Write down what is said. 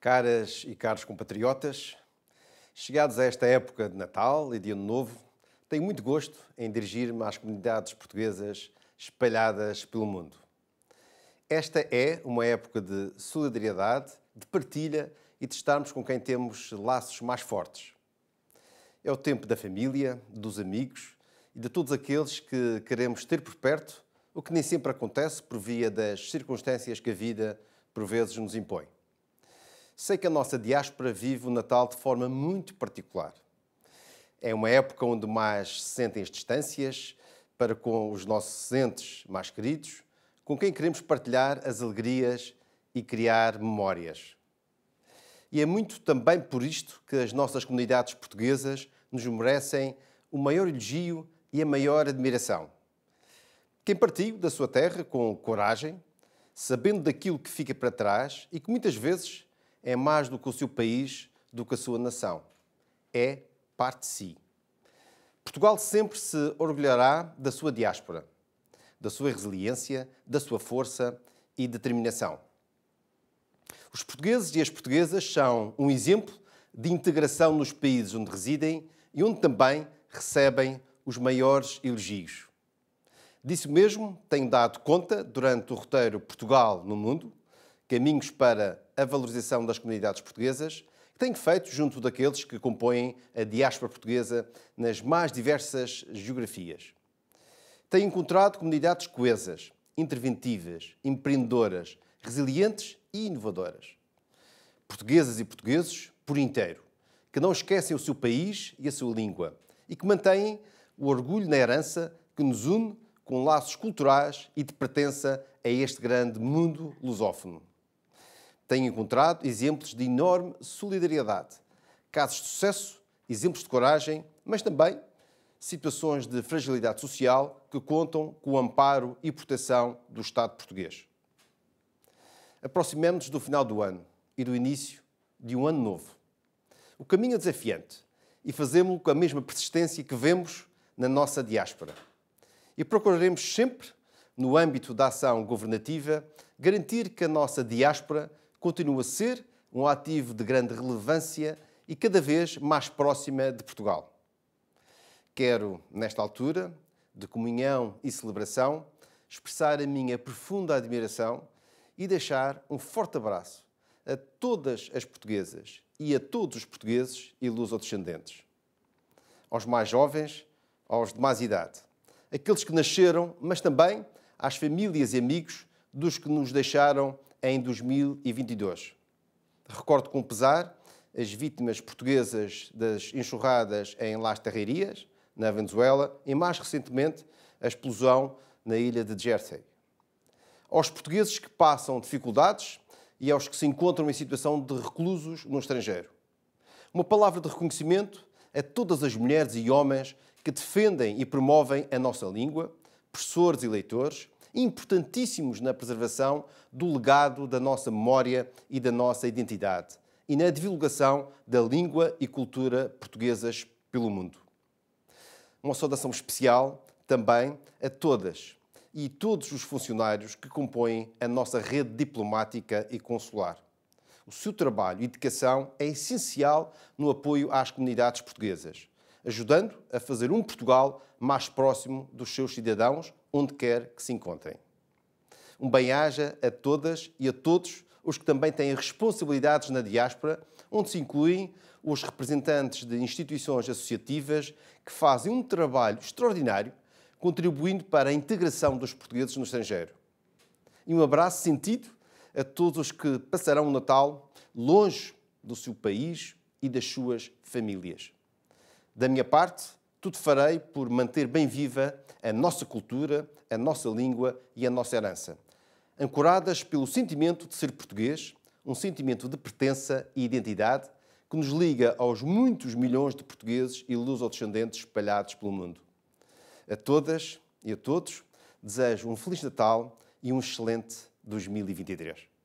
Caras e caros compatriotas, chegados a esta época de Natal e de Ano Novo, tenho muito gosto em dirigir-me às comunidades portuguesas espalhadas pelo mundo. Esta é uma época de solidariedade, de partilha e de estarmos com quem temos laços mais fortes. É o tempo da família, dos amigos e de todos aqueles que queremos ter por perto, o que nem sempre acontece por via das circunstâncias que a vida por vezes nos impõe. Sei que a nossa diáspora vive o Natal de forma muito particular. É uma época onde mais se sentem as distâncias para com os nossos entes mais queridos, com quem queremos partilhar as alegrias e criar memórias. E é muito também por isto que as nossas comunidades portuguesas nos merecem o maior elogio e a maior admiração. Quem partiu da sua terra com coragem, sabendo daquilo que fica para trás e que muitas vezes é mais do que o seu país, do que a sua nação. É parte de si. Portugal sempre se orgulhará da sua diáspora, da sua resiliência, da sua força e determinação. Os portugueses e as portuguesas são um exemplo de integração nos países onde residem e onde também recebem os maiores elogios. Disso mesmo tenho dado conta durante o roteiro Portugal no Mundo, Caminhos para a Valorização das Comunidades Portuguesas, que tem feito junto daqueles que compõem a diáspora portuguesa nas mais diversas geografias. Tem encontrado comunidades coesas, interventivas, empreendedoras, resilientes e inovadoras. Portuguesas e portugueses por inteiro, que não esquecem o seu país e a sua língua e que mantêm o orgulho na herança que nos une com laços culturais e de pertença a este grande mundo lusófono. Tenho encontrado exemplos de enorme solidariedade, casos de sucesso, exemplos de coragem, mas também situações de fragilidade social que contam com o amparo e proteção do Estado português. Aproximemos-nos do final do ano e do início de um ano novo. O caminho é desafiante e fazemos-lo com a mesma persistência que vemos na nossa diáspora. E procuraremos sempre, no âmbito da ação governativa, garantir que a nossa diáspora continua a ser um ativo de grande relevância e cada vez mais próxima de Portugal. Quero, nesta altura, de comunhão e celebração, expressar a minha profunda admiração e deixar um forte abraço a todas as portuguesas e a todos os portugueses e descendentes, Aos mais jovens, aos de mais idade, aqueles que nasceram, mas também às famílias e amigos dos que nos deixaram em 2022. Recordo com pesar as vítimas portuguesas das enxurradas em Las Terrerias, na Venezuela, e mais recentemente a explosão na ilha de Jersey. Aos portugueses que passam dificuldades e aos que se encontram em situação de reclusos no estrangeiro. Uma palavra de reconhecimento a todas as mulheres e homens que defendem e promovem a nossa língua, professores e leitores, importantíssimos na preservação do legado da nossa memória e da nossa identidade e na divulgação da língua e cultura portuguesas pelo mundo. Uma saudação especial também a todas e todos os funcionários que compõem a nossa rede diplomática e consular. O seu trabalho e dedicação é essencial no apoio às comunidades portuguesas ajudando a fazer um Portugal mais próximo dos seus cidadãos, onde quer que se encontrem. Um bem-aja a todas e a todos os que também têm responsabilidades na diáspora, onde se incluem os representantes de instituições associativas que fazem um trabalho extraordinário contribuindo para a integração dos portugueses no estrangeiro. E um abraço sentido a todos os que passarão o Natal longe do seu país e das suas famílias. Da minha parte, tudo farei por manter bem viva a nossa cultura, a nossa língua e a nossa herança, ancoradas pelo sentimento de ser português, um sentimento de pertença e identidade que nos liga aos muitos milhões de portugueses e luso-descendentes espalhados pelo mundo. A todas e a todos, desejo um Feliz Natal e um excelente 2023.